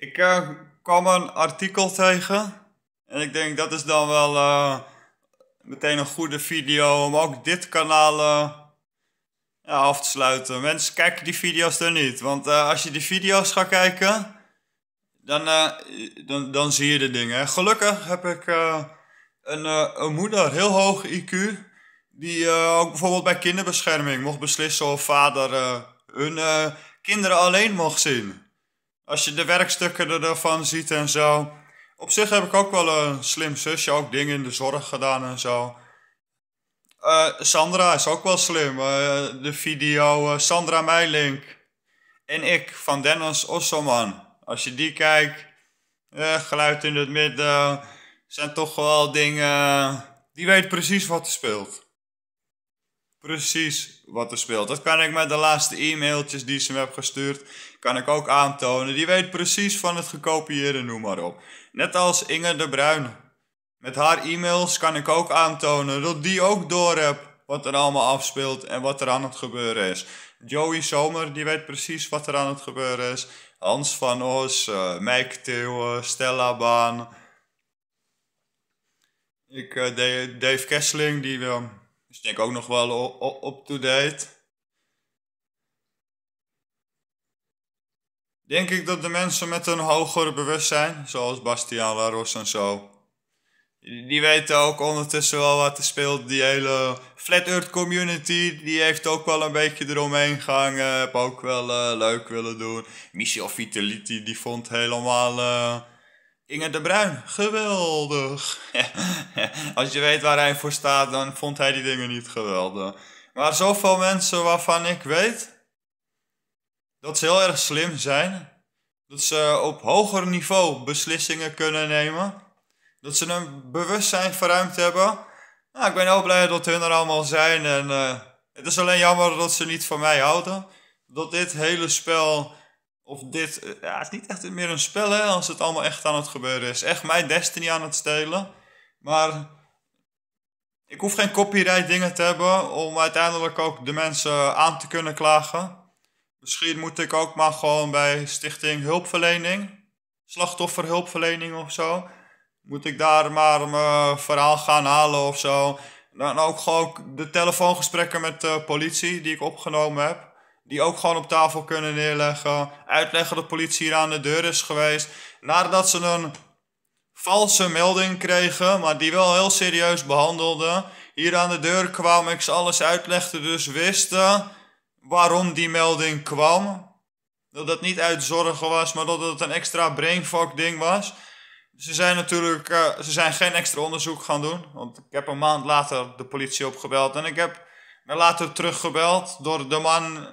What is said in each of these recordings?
Ik eh, kwam een artikel tegen. En ik denk dat is dan wel eh, meteen een goede video om ook dit kanaal eh, af te sluiten. Mensen kijken die video's er niet. Want als je die video's gaat kijken, dan, dan, dan zie je de dingen. Gelukkig heb ik een, een moeder, heel hoog IQ. Die ook bijvoorbeeld bij kinderbescherming mocht beslissen of vader hun kinderen alleen mocht zien als je de werkstukken ervan ziet en zo. Op zich heb ik ook wel een slim zusje, ook dingen in de zorg gedaan en zo. Eh, Sandra is ook wel slim. Eh, de video eh, Sandra Meilink en ik van Dennis Ossoman. Als je die kijkt, geluid in het midden, zijn toch wel dingen. Die weet precies wat er speelt precies wat er speelt. Dat kan ik met de laatste e-mailtjes die ze me hebben gestuurd, kan ik ook aantonen. Die weet precies van het gekopieerde, noem maar op. Net als Inge de Bruin. Met haar e-mails kan ik ook aantonen dat die ook doorhebt wat er allemaal afspeelt en wat er aan het gebeuren is. Joey Zomer, die weet precies wat er aan het gebeuren is. Hans van Os, uh, Mike eh, Stella Baan. Ik, eh, Dave Kessling, die... Uh, dus ik denk ook nog wel up-to-date. Denk ik dat de mensen met een hoger bewustzijn, zoals Bastiaan Laros en zo, die weten ook ondertussen wel wat er speelt. Die hele Flat Earth community, die heeft ook wel een beetje eromheen gehangen. Heb ook wel eh, leuk willen doen. Michel Vitality, die vond helemaal... Eh, Inge de Bruin, geweldig. Als je weet waar hij voor staat, dan vond hij die dingen niet geweldig. Maar zoveel mensen waarvan ik weet dat ze heel erg slim zijn. Dat ze op hoger niveau beslissingen kunnen nemen. Dat ze een bewustzijn verruimd hebben. Nou, ik ben heel blij dat hun er allemaal zijn. En eh, het is alleen jammer dat ze niet van mij houden. Dat dit hele spel of dit. Eh, ja, het is niet echt meer een spel, hè, als het allemaal echt aan het gebeuren is. Echt mijn Destiny aan het stelen. Maar. Ik hoef geen copyright dingen te hebben om uiteindelijk ook de mensen aan te kunnen klagen. Misschien moet ik ook maar gewoon bij Stichting Hulpverlening, Slachtofferhulpverlening of zo, moet ik daar maar mijn verhaal gaan halen of zo. Dan nou, nou, ook gewoon de telefoongesprekken met de politie die ik opgenomen heb. Die ook gewoon op tafel kunnen neerleggen. Uitleggen dat politie hier aan de deur is geweest. Nadat ze een valse melding kregen, maar die wel heel serieus behandelden. Hier aan de deur kwam, ik ze alles uitlegde, dus wisten waarom die melding kwam. Dat het niet uit zorgen was, maar dat het een extra brainfuck ding was. Ze zijn natuurlijk eh, ze zijn geen extra onderzoek gaan doen. Want ik heb een maand later de politie opgebeld. En ik heb me later teruggebeld door de man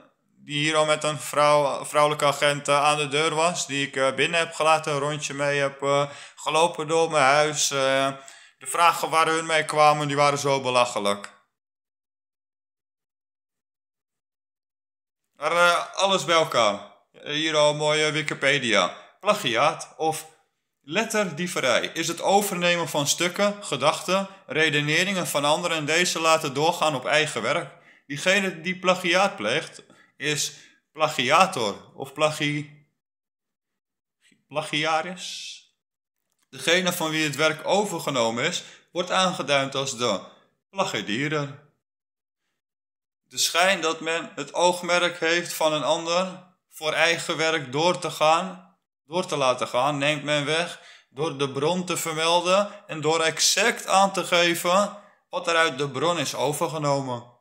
die hier al met een vrouw, vrouwelijke agent eh, aan de deur was. Die ik eh, binnen heb gelaten, een rondje mee heb eh, gelopen door mijn huis. de vragen waar hun mee kwamen, die waren zo belachelijk. Maar alles bij elkaar. Hier al mooie Wikipedia. Plagiaat of letterdieverij is het overnemen van stukken, gedachten, redeneringen van anderen en deze laten doorgaan op eigen werk. Diegene die plagiaat pleegt, is plagiator of plagi... plagiaris. Degene van wie het werk overgenomen is, wordt aangeduid als de plagiedierer. De schijn dat men het oogmerk heeft van een ander voor eigen werk door te gaan, door te laten gaan, neemt men weg door de bron te vermelden en door exact aan te geven wat er uit de bron is overgenomen.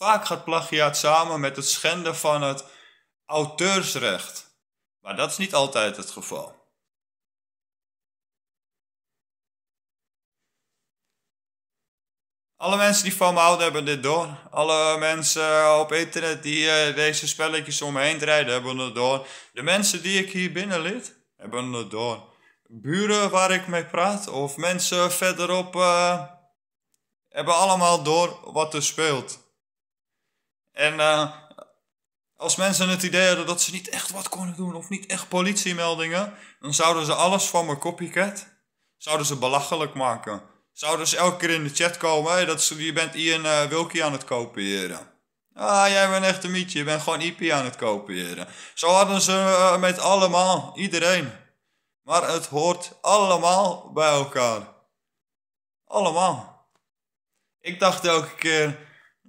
Vaak gaat plagiaat samen met het schenden van het auteursrecht. Maar dat is niet altijd het geval. Alle mensen die van me houden hebben dit door. Alle mensen op internet die eh, deze spelletjes om me heen hebben het door. De mensen die ik hier binnen hebben het door. Buren waar ik mee praat of mensen verderop eh, hebben allemaal door wat er speelt. En eh, als mensen het idee hadden dat ze niet echt wat konden doen of niet echt politiemeldingen, dan zouden ze alles van mijn copycat zouden ze belachelijk maken. Zouden ze elke keer in de chat komen, dat je bent Ian uh, eh, Wilkie aan het kopiëren. Ah, jij bent echt een mietje, je bent gewoon IP aan het kopiëren. Zo hadden ze eh, met allemaal, iedereen. Maar het hoort allemaal bij elkaar. Allemaal. Ik dacht elke keer,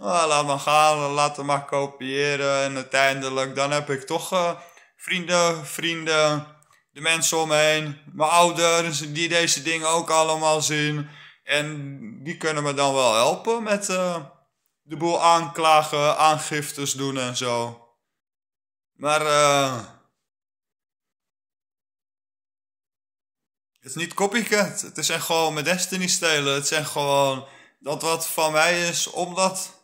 nou, laat maar gaan, laat hem maar kopiëren. En uiteindelijk, dan heb ik toch eh, vrienden, vrienden, de mensen om me heen, mijn ouders, die deze dingen ook allemaal zien. En die kunnen me dan wel helpen met eh, de boel aanklagen, aangiftes doen en zo. Maar eh, het is niet copycat. Het is gewoon mijn destiny stelen. Het is gewoon dat wat van mij is, omdat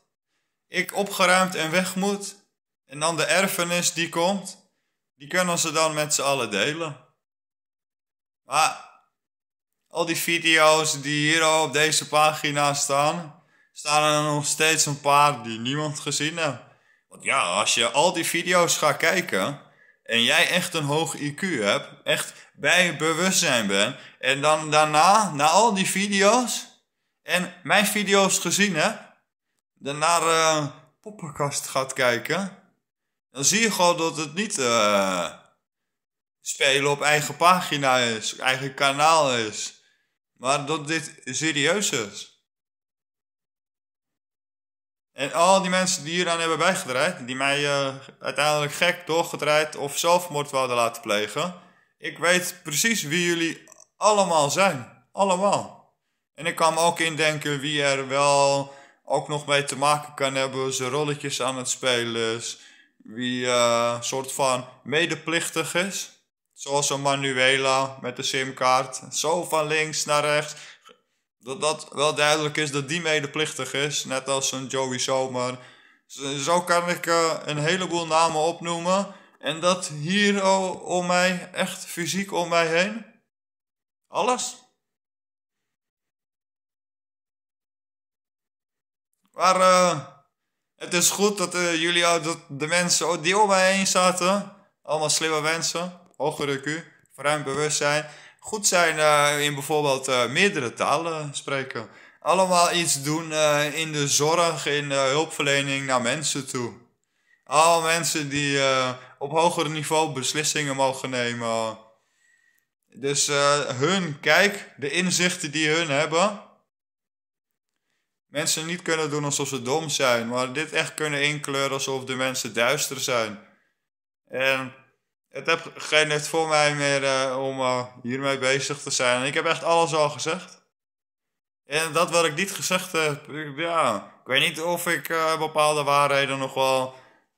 ik opgeruimd en weg moet. En dan de erfenis die komt, die kunnen ze dan met z'n allen delen. Maar al die video's die hier op deze pagina staan, staan er nog steeds een paar die niemand gezien heeft. Want ja, als je al die video's gaat kijken en jij echt een hoog IQ hebt, echt bij je bewustzijn bent, en dan daarna, na al die video's en mijn video's gezien hebt, de nare eh, poppenkast gaat kijken, dan zie je gewoon dat het niet eh, spelen op eigen pagina is, eigen kanaal is. Maar dat dit serieus is. En al die mensen die hier aan hebben bijgedraaid, die mij eh, uiteindelijk gek doorgedraaid of zelfmoord wilden laten plegen. Ik weet precies wie jullie allemaal zijn. Allemaal. En ik kan me ook indenken wie er wel ook nog mee te maken kan hebben. Zijn rolletjes aan het spelen is. Wie een eh, soort van medeplichtig is. Zoals een Manuela met de simkaart. Zo van links naar rechts. Dat dat wel duidelijk is dat die medeplichtig is. Net als een Joey Zomer. Zo kan ik eh, een heleboel namen opnoemen. En dat hier om mij, echt fysiek om mij heen. Alles. Maar eh, het is goed dat eh, jullie, dat de mensen die om mij heen zaten, allemaal slimme mensen, hoger IQ, ruim bewustzijn, goed zijn eh, in bijvoorbeeld meerdere talen spreken. Allemaal iets doen in de zorg, in hulpverlening naar mensen toe. Al mensen die op hoger niveau beslissingen mogen nemen. Dus hun, kijk, de inzichten die hun hebben, mensen niet kunnen doen alsof ze dom zijn, maar dit echt kunnen inkleuren alsof de mensen duister zijn. En het heeft geen net voor mij meer eh, om eh, hiermee bezig te zijn. Ik heb echt alles al gezegd. En dat wat ik niet gezegd heb, ik, ja, ik weet niet of ik eh, bepaalde waarheden nog wel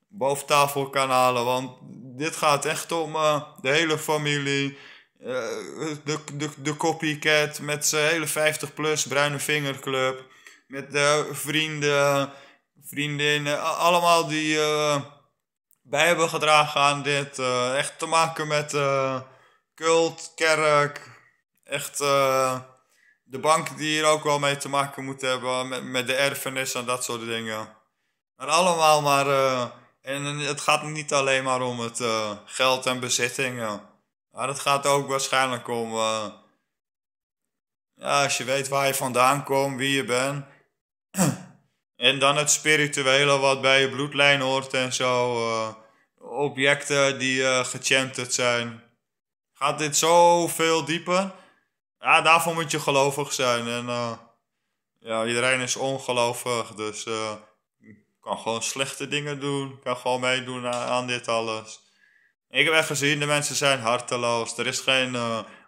boven tafel kan halen. Want dit gaat echt om de hele familie. de, de, de copycat met zijn hele 50 plus bruine vingerclub met de eh, vrienden, vriendinnen, allemaal die eh, bij hebben gedragen aan dit. Eh, echt te maken met cult, kerk, echt de bank die hier ook wel mee te maken moeten hebben met, met de erfenis en dat soort dingen. Maar allemaal maar. en het gaat niet alleen maar om het geld en bezittingen. Maar het gaat ook waarschijnlijk om. ja, als je weet waar je vandaan komt, wie je bent. En dan het spirituele wat bij je bloedlijn hoort en zo. Eh, objecten die uh, eh, gechanterd zijn. Gaat dit zo veel dieper? Ja, daarvoor moet je gelovig zijn. En eh, ja, iedereen is ongelovig, dus kan gewoon slechte dingen doen. Kan gewoon meedoen aan, dit alles. Ik heb echt gezien, de mensen zijn harteloos. Er is geen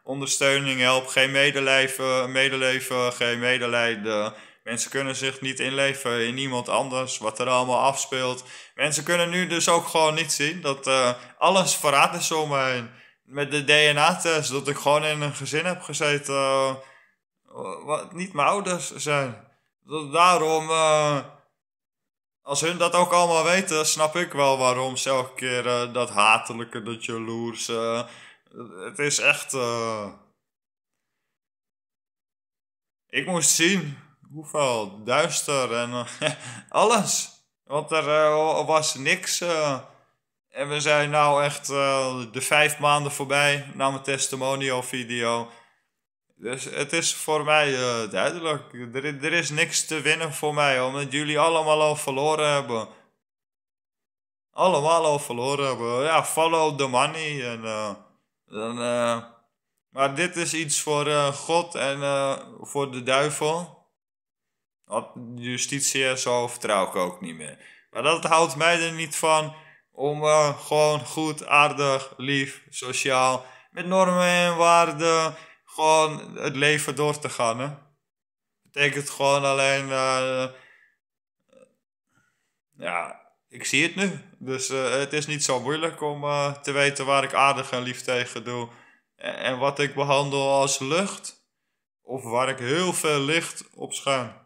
ondersteuning, help, geen medeleven, medeleven geen medelijden Mensen kunnen zich niet inleven in iemand anders, wat er allemaal afspeelt. Mensen kunnen nu dus ook gewoon niet zien dat eh, alles verraad is om mij eh, Met de DNA-test, dat ik gewoon in een gezin heb gezeten eh, wat niet mijn ouders zijn. Dat daarom, als hun dat ook allemaal weten, snap ik wel waarom ze elke keer dat hatelijke, dat jaloerse. het is echt... Ik moest zien hoeveel, duister en eh, alles. Want er eh, was niks. Eh, en we zijn nou echt de vijf maanden voorbij na mijn testimonial video. Dus het is voor mij duidelijk. Er, er is niks te winnen voor mij, omdat jullie allemaal al verloren hebben. Allemaal al verloren hebben. Ja, follow the money. En dan, maar dit is iets voor God en voor de duivel. Op justitie en zo vertrouw ik ook niet meer. Maar dat houdt mij er niet van om eh, gewoon goed, aardig, lief, sociaal, met normen en waarden, gewoon het leven door te gaan. Hè? Betekent gewoon alleen, eh, ja, ik zie het nu. Dus eh, het is niet zo moeilijk om te weten waar ik aardig en lief tegen doe. En, wat ik behandel als lucht. Of waar ik heel veel licht op schuim.